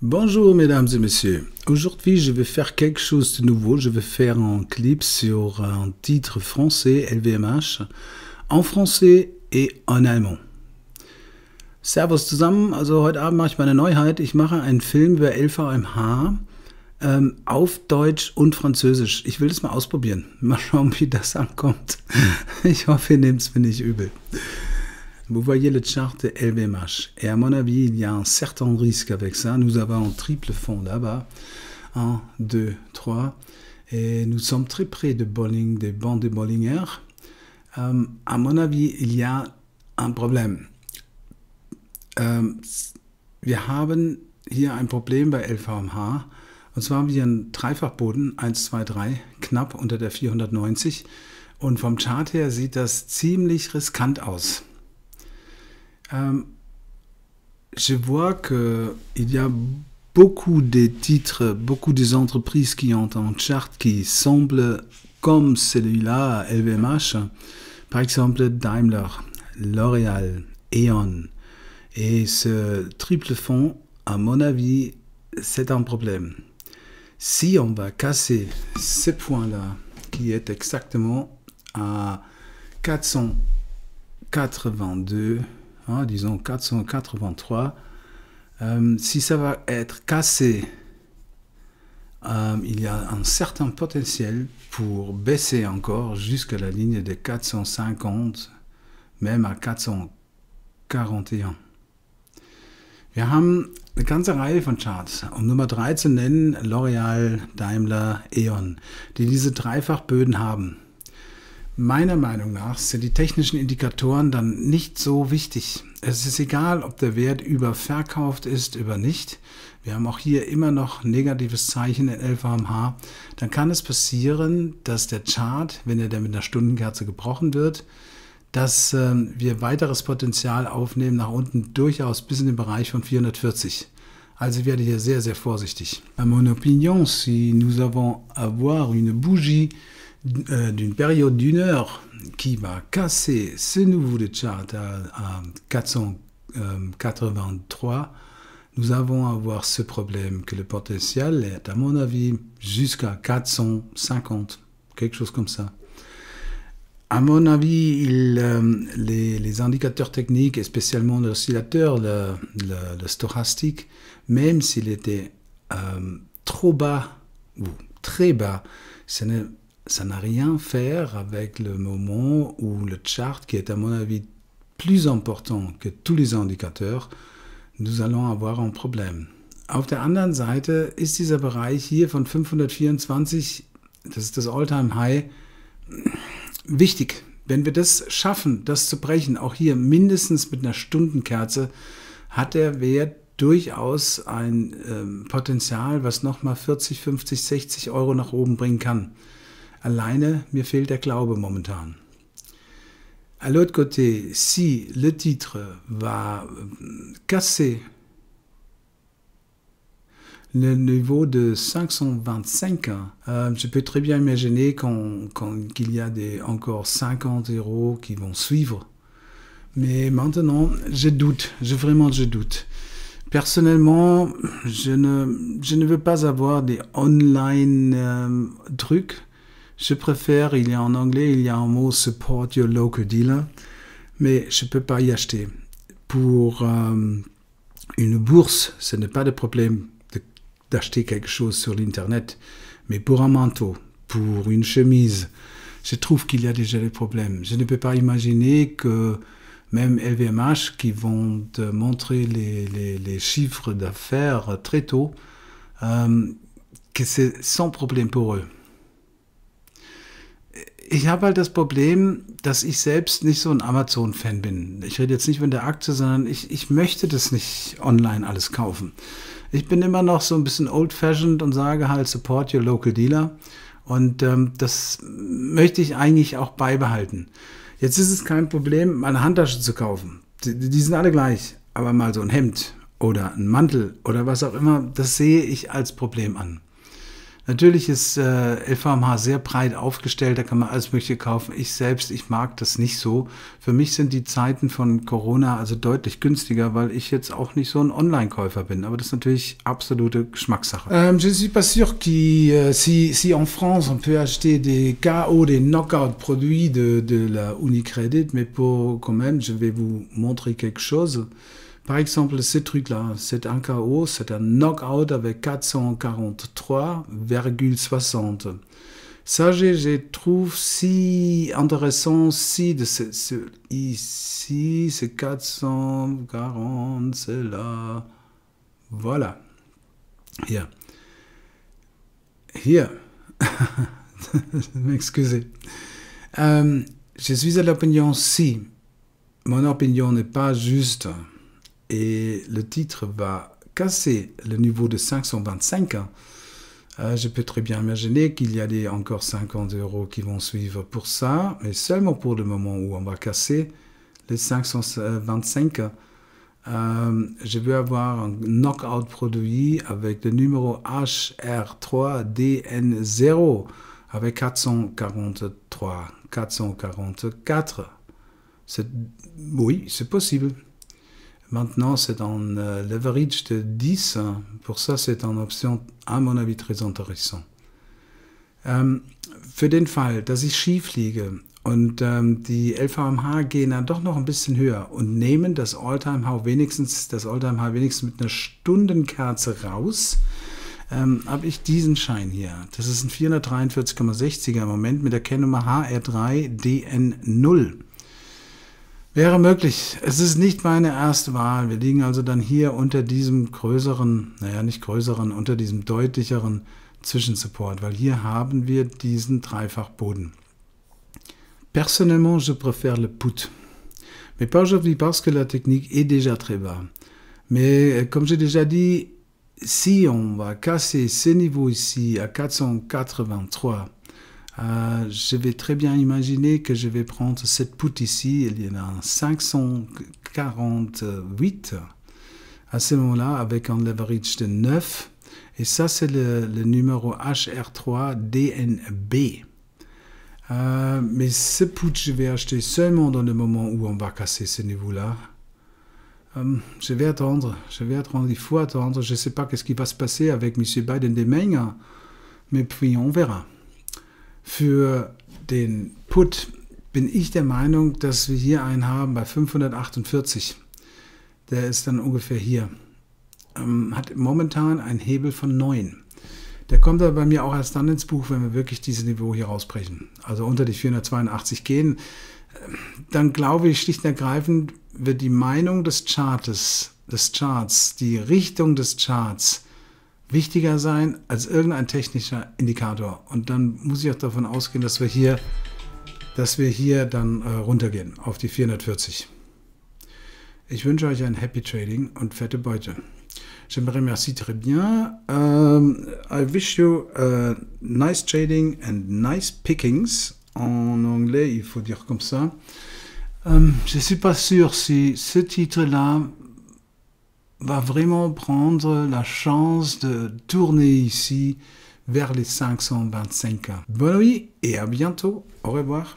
Bonjour mesdames et messieurs. Aujourd'hui je vais faire quelque chose de nouveau. Je vais faire un clip sur un titre français LVMH en français et en allemand. Servus zusammen. Also heute Abend mache ich meine Neuheit. Ich mache einen Film über LVMH ähm, auf Deutsch und Französisch. Ich will das mal ausprobieren. Mal schauen, wie das ankommt. Ich hoffe, ihr nehmt es mir nicht übel. Vous voyez le chart LVMH. Et à mon avis, il y a un certain risque avec ça. Nous avons un triple fond là-bas. 1, 2, 3. Et nous sommes très près de Bolling, des bandes de Bollinger. Euh, à mon avis, il y a un problème. Ähm, wir haben hier ein Problem bei LVMH. Und zwar haben wir einen Dreifachboden 1, 2, 3, knapp unter der 490. Und vom Chart her sieht das ziemlich riskant aus. Euh, je vois que il y a beaucoup des titres, beaucoup des entreprises qui ont un chart qui semble comme celui-là, LVMH. Par exemple, Daimler, L'Oréal, E.ON. Et ce triple fond, à mon avis, c'est un problème. Si on va casser ce point-là, qui est exactement à 482 Hein, disons 483, euh, si ça va être cassé, euh, il y a un certain potentiel pour baisser encore jusqu'à la ligne de 450, même à 441. Wir haben eine ganze Reihe von Charts, um Nummer 3 zu nennen, L'Oreal, Daimler, E.ON, die diese Dreifachböden haben. Meiner Meinung nach sind die technischen Indikatoren dann nicht so wichtig. Es ist egal, ob der Wert überverkauft ist, oder nicht. Wir haben auch hier immer noch negatives Zeichen in 11 LVMH. Dann kann es passieren, dass der Chart, wenn er dann mit einer Stundenkerze gebrochen wird, dass ähm, wir weiteres Potenzial aufnehmen nach unten durchaus bis in den Bereich von 440. Also werde hier sehr, sehr vorsichtig. À mon opinion, si nous avons avoir une bougie, Euh, d'une période d'une heure qui va casser ce nouveau de chart à, 483, nous avons à voir ce problème que le potentiel est, à mon avis, jusqu'à 450, quelque chose comme ça. À mon avis, euh, les, indicateurs techniques et spécialement l'oscillateur, le, stochastique, même s'il était euh, trop bas ou très bas, ce n'est ça n'a rien faire avec le moment où le chart, qui est à mon avis plus important que tous les indicateurs, nous allons avoir un problème. Auf der anderen Seite ist dieser Bereich hier von 524, das ist das Alltime high wichtig. Wenn wir das schaffen, das zu brechen, auch hier mindestens mit einer Stundenkerze, hat der Wert durchaus ein ähm, Potenzial, was nochmal 40, 50, 60 Euro nach oben bringen kann. Alleine À l'autre côté, si le titre va euh, casser le niveau de 525, euh, je peux très bien imaginer qu'il y a des, encore 50 euros qui vont suivre. Mais maintenant, je doute, je, vraiment je doute. Personnellement, je ne, je ne veux pas avoir des online euh, trucs je préfère, il y a en anglais, il y a un mot support your local dealer, mais je ne peux pas y acheter. Pour euh, une bourse, ce n'est pas de problème d'acheter quelque chose sur l'Internet, mais pour un manteau, pour une chemise, je trouve qu'il y a déjà des problèmes. Je ne peux pas imaginer que même LVMH, qui vont te montrer les, chiffres d'affaires très tôt, euh, que c'est sans problème pour eux. ich habe halt das Problem, dass ich selbst nicht so ein Amazon-Fan bin. Ich rede jetzt nicht von der Aktie, sondern ich, ich möchte das nicht online alles kaufen. Ich bin immer noch so ein bisschen old-fashioned und sage halt, support your local dealer. Und ähm, das möchte ich eigentlich auch beibehalten. Jetzt ist es kein Problem, meine Handtasche zu kaufen. Die, die sind alle gleich. Aber mal so ein Hemd oder ein Mantel oder was auch immer, das sehe ich als Problem an. Natürlich ist äh, LVMH sehr breit aufgestellt, da kann man alles Mögliche kaufen. Ich selbst, ich mag das nicht so. Für mich sind die Zeiten von Corona also deutlich günstiger, weil ich jetzt auch nicht so ein Online-Käufer bin. Aber das ist natürlich absolute Geschmackssache. Ähm, je suis pas sûr que euh, si, si en France on peut acheter des KO, des Knockout produits de, de la Unicredit, mais pour quand même, je vais vous montrer quelque chose. Par exemple, ce truc-là, c'est un KO, c'est un knockout avec 443,60. Ça, je, trouve si intéressant, si de ce, ici, c'est 440, c'est là. Voilà. Hier. Hier. M'excusez. Euh, je suis à l'opinion si. Mon opinion n'est pas juste et le titre va casser le niveau de 525, hein. ah, je peux très bien imaginer qu'il y a encore 50 euros qui vont suivre pour ça, mais seulement pour le moment où on va casser les 525. Hein. Euh, je veux avoir un knockout produit avec le numéro HR3DN0 avec 443, 444. Oui, c'est possible. Maintenant, c'est un euh, leverage de 10. Pour ça, c'est une Option, à mon avis, très intéressante. Ähm, für den Fall, dass ich schief liege und ähm, die LVMH gehen dann doch noch ein bisschen höher und nehmen das Alltime High wenigstens, das wenigstens mit einer Stundenkerze raus, ähm, habe ich diesen Schein hier. Das ist ein 443,60er im Moment mit der Kennnummer HR3DN0. Wäre möglich. Es ist nicht meine erste Wahl. Wir liegen also dann hier unter diesem größeren, naja, nicht größeren, unter diesem deutlicheren Zwischensupport, weil hier haben wir diesen Dreifachboden. Personnellement, je préfère le put. Mais pas aujourd'hui parce que la technique est déjà très bas. Mais euh, comme j'ai déjà dit, si on va casser ce niveau ici à 483, Euh, je vais très bien imaginer que je vais prendre cette poutre ici, il y en a 548 à ce moment-là avec un leverage de 9. Et ça, c'est le, numéro HR3DNB. Euh, mais cette poutre, je vais acheter seulement dans le moment où on va casser ce niveau-là. Euh, je vais attendre, je vais attendre, il faut attendre. Je ne sais pas qu'est-ce qui va se passer avec M. Biden demain, hein. mais puis on verra. Für den Put bin ich der Meinung, dass wir hier einen haben bei 548. Der ist dann ungefähr hier. Ähm, hat momentan einen Hebel von 9. Der kommt aber bei mir auch erst dann ins Buch, wenn wir wirklich dieses Niveau hier rausbrechen. Also unter die 482 gehen. Dann glaube ich schlicht und ergreifend, wird die Meinung des Chartes, des Charts, die Richtung des Charts wichtiger sein als irgendein technischer Indikator. Und dann muss ich auch davon ausgehen, dass wir hier, dass wir hier dann äh, runtergehen auf die 440. Ich wünsche euch ein Happy Trading und fette Beute. J'aimerais merci très bien. Um, ähm, I wish you uh, nice trading and nice pickings. En anglais, il faut dire comme ça. Um, ähm, je ne suis pas sûr si ce titre-là va vraiment prendre la chance de tourner ici vers les 525 k Bonne nuit et à bientôt. Au revoir.